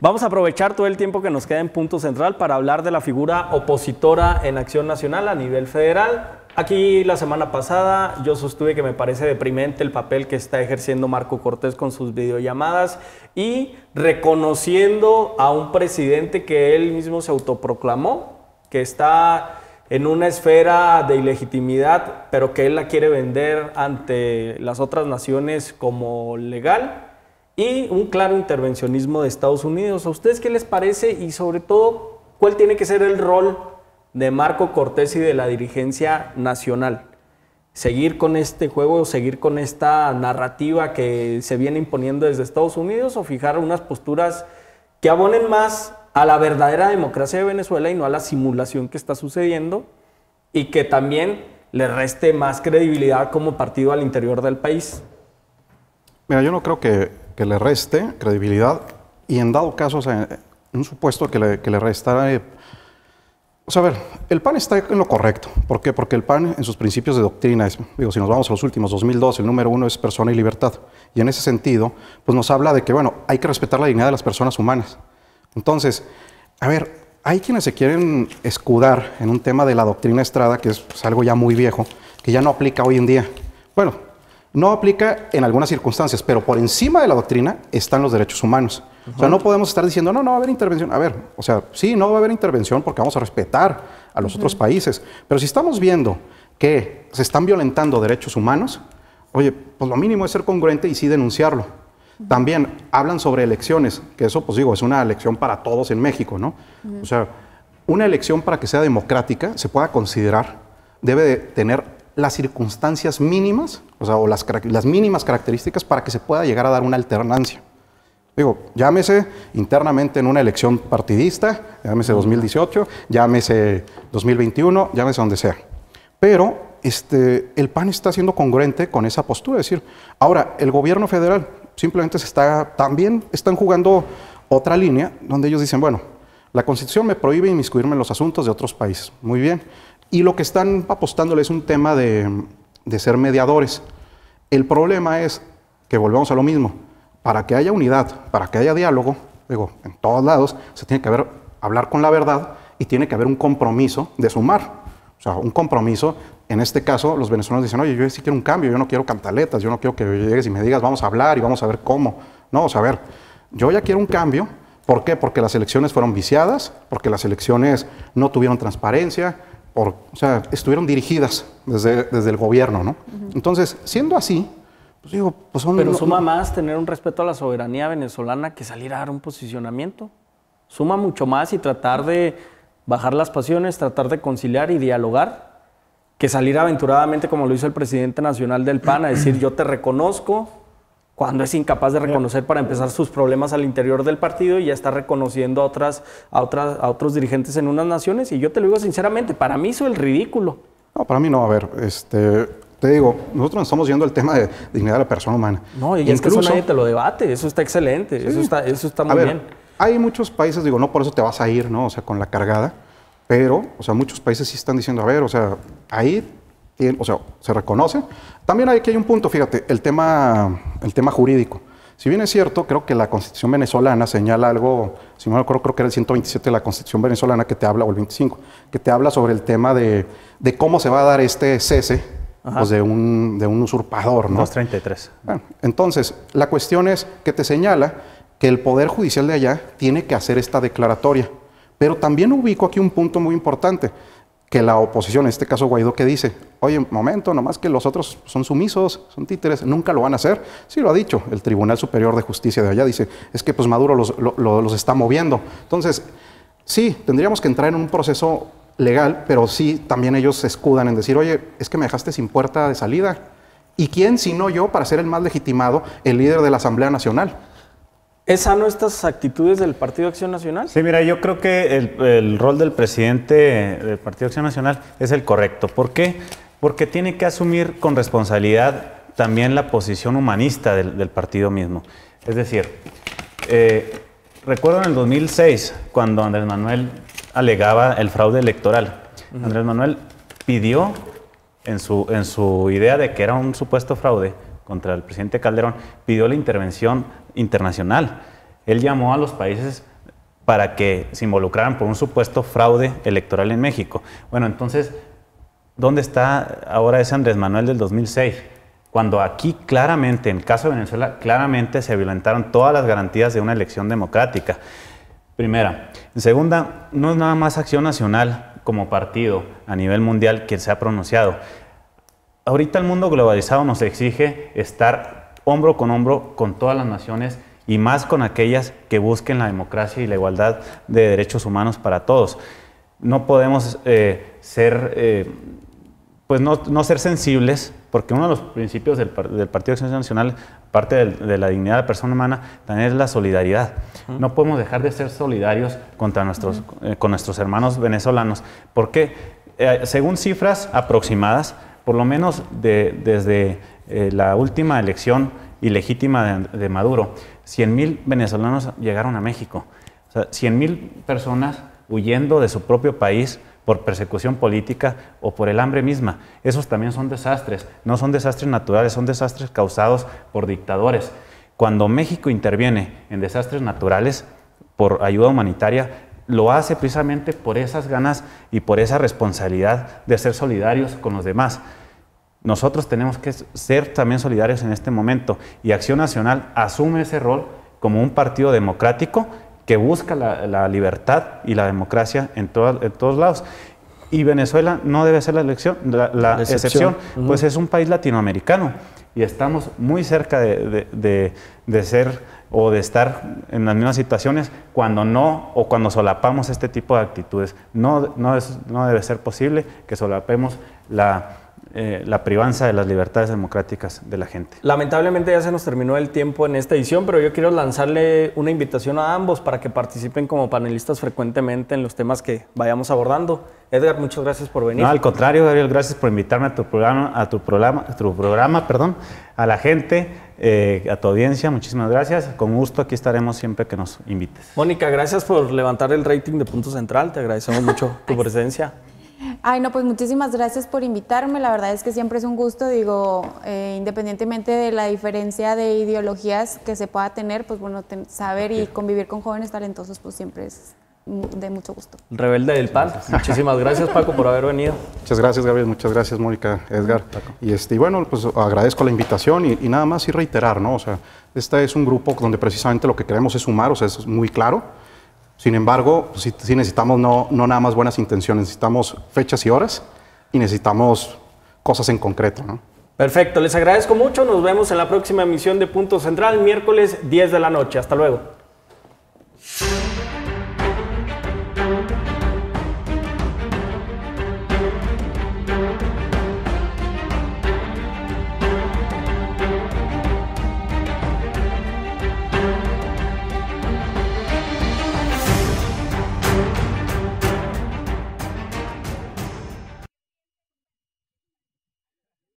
Vamos a aprovechar todo el tiempo que nos queda en Punto Central para hablar de la figura opositora en Acción Nacional a nivel federal. Aquí la semana pasada yo sostuve que me parece deprimente el papel que está ejerciendo Marco Cortés con sus videollamadas y reconociendo a un presidente que él mismo se autoproclamó, que está en una esfera de ilegitimidad, pero que él la quiere vender ante las otras naciones como legal y un claro intervencionismo de Estados Unidos. ¿A ustedes qué les parece y sobre todo cuál tiene que ser el rol de Marco Cortés y de la dirigencia nacional? ¿Seguir con este juego, o seguir con esta narrativa que se viene imponiendo desde Estados Unidos o fijar unas posturas que abonen más a la verdadera democracia de Venezuela y no a la simulación que está sucediendo y que también le reste más credibilidad como partido al interior del país. Mira, yo no creo que, le reste credibilidad y en dado caso, o un supuesto que le, que eh, o sea, a ver, el PAN está en lo correcto. ¿Por qué? Porque el PAN en sus principios de doctrina, es, digo, si nos vamos a los últimos, 2002, el número uno es persona y libertad. Y en ese sentido, pues nos habla de que, bueno, hay que respetar la dignidad de las personas humanas. Entonces, a ver, hay quienes se quieren escudar en un tema de la doctrina Estrada, que es pues, algo ya muy viejo, que ya no aplica hoy en día. Bueno, no aplica en algunas circunstancias, pero por encima de la doctrina están los derechos humanos. O sea, no podemos estar diciendo, no, no va a haber intervención. A ver, o sea, sí, no va a haber intervención porque vamos a respetar a los otros países. Pero si estamos viendo que se están violentando derechos humanos, oye, pues lo mínimo es ser congruente y sí denunciarlo. También hablan sobre elecciones, que eso pues digo, es una elección para todos en México, ¿no? O sea, una elección para que sea democrática, se pueda considerar, debe de tener las circunstancias mínimas, o sea, o las, mínimas características para que se pueda llegar a dar una alternancia. Digo, llámese internamente en una elección partidista, llámese 2018, llámese 2021, llámese donde sea. Pero este, el PAN está siendo congruente con esa postura. Es decir, ahora, el gobierno federal, Simplemente se está, también están jugando otra línea donde ellos dicen, bueno, la Constitución me prohíbe inmiscuirme en los asuntos de otros países. Muy bien. Y lo que están apostándole es un tema de, ser mediadores. El problema es que volvemos a lo mismo. Para que haya unidad, para que haya diálogo, digo, en todos lados se tiene que haber, hablar con la verdad y tiene que haber un compromiso de sumar sea, un compromiso. En este caso, los venezolanos dicen, oye, yo sí quiero un cambio, yo no quiero cantaletas, yo no quiero que llegues y me digas, vamos a hablar y vamos a ver cómo. No, o sea, a ver, yo ya quiero un cambio. ¿Por qué? Porque las elecciones fueron viciadas, porque las elecciones no tuvieron transparencia, o sea, estuvieron dirigidas desde, desde el gobierno, ¿no? Entonces, siendo así, pues digo, pues son... Pero suma más tener un respeto a la soberanía venezolana que salir a dar un posicionamiento. Suma mucho más y tratar de bajar las pasiones, tratar de conciliar y dialogar, que salir aventuradamente como lo hizo el presidente nacional del PAN a decir yo te reconozco, cuando es incapaz de reconocer para empezar sus problemas al interior del partido y ya está reconociendo a, otras, a, otros dirigentes en unas naciones. Y yo te lo digo sinceramente, para mí hizo el ridículo. No, para mí no, a ver, este, te digo, nosotros estamos yendo al tema de dignidad de la persona humana. No, y es que eso nadie te lo debate, eso está excelente, eso, está, eso está muy bien hay muchos países, digo, no por eso te vas a ir, ¿no? O sea, con la cargada, pero, o sea, muchos países sí están diciendo, a ver, o sea, ahí, o sea, se reconoce. También aquí hay un punto, fíjate, el tema, el tema jurídico. Si bien es cierto, creo que la Constitución venezolana señala algo, si no me acuerdo, creo que era el 127 de la Constitución venezolana que te habla, o el 25, que te habla sobre el tema de, de cómo se va a dar este cese pues, de, un, de, un, usurpador. ¿no? 233. Bueno, ah, entonces, la cuestión es que te señala que el Poder Judicial de allá tiene que hacer esta declaratoria. Pero también ubico aquí un punto muy importante, que la oposición, en este caso Guaidó, que dice, oye, momento, nomás que los otros son sumisos, son títeres, nunca lo van a hacer. Sí lo ha dicho el Tribunal Superior de Justicia de allá, dice, es que pues Maduro los, los está moviendo. Entonces, sí, tendríamos que entrar en un proceso legal, pero sí también ellos se escudan en decir, oye, es que me dejaste sin puerta de salida. ¿Y quién sino yo para ser el más legitimado, el líder de la Asamblea Nacional? ¿Es sano estas actitudes del Partido Acción Nacional? Sí, mira, yo creo que el, rol del presidente del Partido Acción Nacional es el correcto. ¿Por qué? Porque tiene que asumir con responsabilidad también la posición humanista del, partido mismo. Es decir, eh, recuerdo en el 2006, cuando Andrés Manuel alegaba el fraude electoral, Andrés Manuel pidió en su, en su idea de que era un supuesto fraude, contra el presidente Calderón, pidió la intervención internacional. Él llamó a los países para que se involucraran por un supuesto fraude electoral en México. Bueno, entonces, ¿dónde está ahora ese Andrés Manuel del 2006? Cuando aquí claramente, en el caso de Venezuela, claramente se violentaron todas las garantías de una elección democrática. Primera. Segunda, no es nada más acción nacional como partido a nivel mundial quien se ha pronunciado ahorita el mundo globalizado nos exige estar hombro con hombro con todas las naciones y más con aquellas que busquen la democracia y la igualdad de derechos humanos para todos. No podemos eh, ser, eh, pues no, ser sensibles, porque uno de los principios del, Partido de Acción Nacional, parte de la dignidad de la persona humana, también es la solidaridad. No podemos dejar de ser solidarios contra eh, con nuestros hermanos venezolanos, porque según cifras aproximadas, por lo menos desde eh, la última elección ilegítima de, de Maduro, 100.000 venezolanos llegaron a México. O sea, 100.000 personas huyendo de su propio país por persecución política o por el hambre misma. Esos también son desastres, no son desastres naturales, son desastres causados por dictadores. Cuando México interviene en desastres naturales por ayuda humanitaria, lo hace precisamente por esas ganas y por esa responsabilidad de ser solidarios con los demás. Nosotros tenemos que ser también solidarios en este momento y Acción Nacional asume ese rol como un partido democrático que busca la, libertad y la democracia en, en todos lados y Venezuela no debe ser la, excepción, pues es un país latinoamericano y estamos muy cerca de, de, ser o de estar en las mismas situaciones cuando no o cuando solapamos este tipo de actitudes. No, no, es, no debe ser posible que solapemos la eh, la privanza de las libertades democráticas de la gente. Lamentablemente ya se nos terminó el tiempo en esta edición, pero yo quiero lanzarle una invitación a ambos para que participen como panelistas frecuentemente en los temas que vayamos abordando. Edgar, muchas gracias por venir. No, al contrario, Gabriel, gracias por invitarme a tu programa, a tu programa, a tu programa, perdón, a la gente, eh, a tu audiencia, muchísimas gracias. Con gusto aquí estaremos siempre que nos invites. Mónica, gracias por levantar el rating de Punto Central, te agradecemos mucho tu presencia. Ay, no, pues muchísimas gracias por invitarme. La verdad es que siempre es un gusto, digo, eh, independientemente de la diferencia de ideologías que se pueda tener, pues bueno, saber y convivir con jóvenes talentosos, pues siempre es de mucho gusto. Rebelde del PAN, muchísimas gracias Paco por haber venido. Muchas gracias Gabriel, muchas gracias Mónica, Edgar. Y, este, bueno, pues agradezco la invitación y, nada más y reiterar, ¿no? O sea, este es un grupo donde precisamente lo que queremos es sumar, o sea, es muy claro sin embargo, pues, sí, necesitamos no, nada más buenas intenciones, necesitamos fechas y horas y necesitamos cosas en concreto. Perfecto, les agradezco mucho, nos vemos en la próxima emisión de Punto Central, miércoles 10 de la noche. Hasta luego.